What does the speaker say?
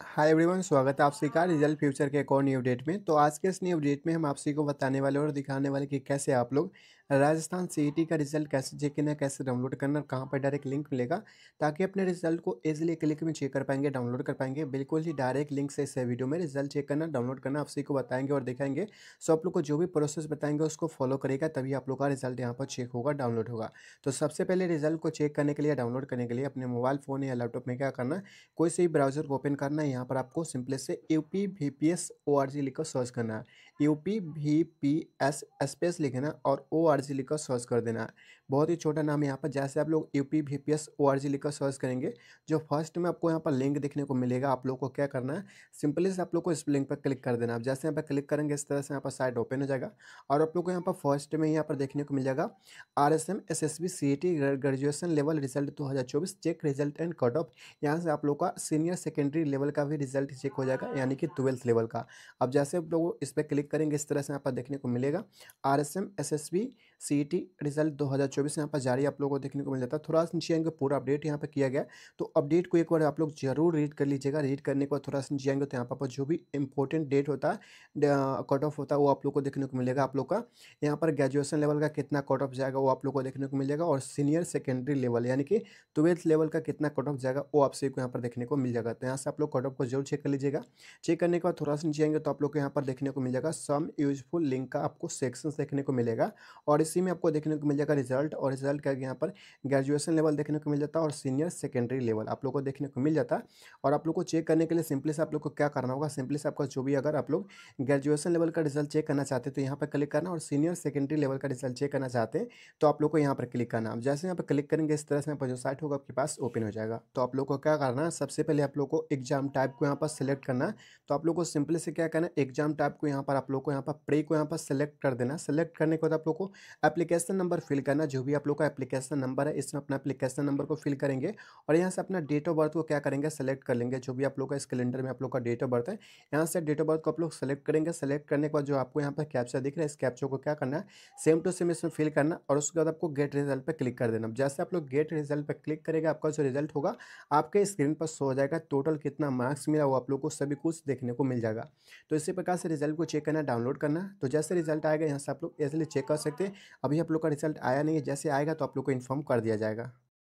I hi everyone स्वागत है आप सभी का रिजल्ट फ्यूचर के एक और न्यू अपडेट में तो आज के इस न्यू अपडेट में हम आप सभी को बताने वाले और दिखाने वाले कि कैसे आप लोग राजस्थान सी e का रिजल्ट कैसे चेक करना कैसे डाउनलोड करना और कहाँ पर डायरेक्ट लिंक मिलेगा ताकि अपने रिजल्ट को इजिली क्लिक में चेक कर पाएंगे डाउनलोड कर पाएंगे बिल्कुल ही डायरेक्ट लिंक से इस वीडियो में रिजल्ट चेक करना डाउनलोड करना आप सभी को बताएंगे और दिखाएंगे सो आप लोग को जो भी प्रोसेस बताएंगे उसको फॉलो करेगा तभी आप लोग का रिजल्ट यहाँ पर चेक होगा डाउनलोड होगा तो सबसे पहले रिजल्ट को चेक करने के लिए डाउनलोड करने के लिए अपने मोबाइल फ़ोन या लैपटॉप में क्या करना कोई से ब्राउजर को ओपन करना यहाँ यहाँ पर आपको सिंपली से U P V P S O R G लिखकर सर्च करना है U P V P S space लिखना और ओ आर जी लिखकर सर्च कर देना है बहुत ही छोटा नाम है यहाँ पर जैसे आप लोग U P V P S O R G लिखकर सर्च करेंगे जो फर्स्ट में आपको यहाँ पर लिंक देखने को मिलेगा आप लोग को क्या करना है सिंपली से आप लोग को इस लिंक पर क्लिक कर देना आप जैसे यहाँ पर क्लिक करेंगे इस तरह से यहाँ पर साइट ओपन हो जाएगा और आप लोग को यहाँ पर फर्स्ट में यहाँ पर देखने को मिल जाएगा R S M S S B C E T graduation level result दो हज़ार चौबीस check result and cut off यहाँ से आप लोग का सीनियर सेकेंडरी लेवल का भी भी रिजल्ट चेक हो जाएगा यानी कि ट्वेल्थ लेवल का अब जैसे आप लोग इस पर क्लिक करेंगे इस तरह से यहाँ पर देखने को मिलेगा R S M S S B C T result दो हज़ार चौबीस यहाँ पर जारी आप लोगों को देखने को मिल जाता है थोड़ा सा नीचे आएंगे पूरा अपडेट यहाँ पर किया गया तो अपडेट को एक बार आप लोग जरूर रीड कर लीजिएगा रीड करने के बाद थोड़ा सा नीचे आएंगे तो यहाँ पर जो भी इंपॉर्टेंट डेट होता है कट ऑफ होता है वो आप लोग को देखने को मिलेगा आप लोग का यहाँ पर ग्रेजुएशन लेवल का कितना कट ऑफ जाएगा वो आप लोग को देखने को मिलेगा और सीनियर सेकेंडरी लेवल यानी कि ट्वेल्थ लेवल का कितना कट ऑफ जाएगा वो आपसे यहाँ पर देखने को मिल जाएगा तो यहाँ से आप लोग कट ऑफ को जरूर चेक कर लीजिएगा चेक करने के बाद थोड़ा सा नीचे आएंगे तो आप लोग को यहाँ पर देखने को मिल जाएगा सम यूजफुल लिंक का आपको सेक्शन देखने को मिलेगा और इसी में आपको देखने को मिल जाएगा रिजल्ट और रिजल्ट का यहाँ पर ग्रेजुएशन लेवल देखने को मिल जाता है और सीनियर सेकेंडरी लेवल आप लोग को देखने को मिल जाता और आप लोग को चेक करने के लिए सिंपली से आप लोग को क्या करना होगा सिंपली से आपका जो भी अगर आप लोग ग्रेजुएशन लेवल का रिजल्ट चेक करना चाहते तो यहाँ पर क्लिक करना और सीनियर सेकेंडरी लेवल का रिजल्ट चेक करना चाहते हैं तो आप लोग को यहाँ पर क्लिक करना जैसे यहाँ पर क्लिक करेंगे इस तरह से यहाँ पर जो साइट होगा आपके पास ओपन हो जाएगा तो आप लोग को क्या करना है सबसे पहले आप लोग को एग्जाम टाइप टाइप को यहाँ पर सेलेक्ट करना है तो आप लोग को सिंपली से क्या करना है एग्जाम टाइप को यहाँ पर आप लोग को यहाँ पर प्रे को यहाँ पर सेलेक्ट कर देना सेलेक्ट करने के बाद आप लोग को एप्लीकेशन नंबर फिल करना जो भी आप लोग का एप्लीकेशन नंबर है इसमें अपना एप्लीकेशन नंबर को फिल करेंगे और यहाँ से अपना डेट ऑफ बर्थ को क्या करेंगे सेलेक्ट कर लेंगे जो भी आप लोग का इस कैलेंडर में आप लोग का डेट ऑफ बर्थ है यहाँ से डेट ऑफ बर्थ को आप लोग सेलेक्ट करेंगे सेलेक्ट करने के बाद जो आपको यहाँ पर कैप्चा दिख रहा है इस कैप्चर को क्या करना है सेम टू सेम इसमें फिल करना और उसके बाद आपको गेट रिजल्ट पर क्लिक कर देना जैसे आप लोग गेट रिजल्ट पर क्लिक करेगा आपका जो रिजल्ट होगा आपके स्क्रीन पर शो हो जाएगा टोटल कितना मार्क्स मार्क्स मिला वो आप लोग को सभी कुछ देखने को मिल जाएगा तो इसी प्रकार से रिजल्ट को चेक करना डाउनलोड करना तो जैसे रिजल्ट आएगा यहाँ से आप लोग इसलिए चेक कर सकते हैं अभी आप लोग का रिजल्ट आया नहीं है जैसे आएगा तो आप लोग को इन्फॉर्म कर दिया जाएगा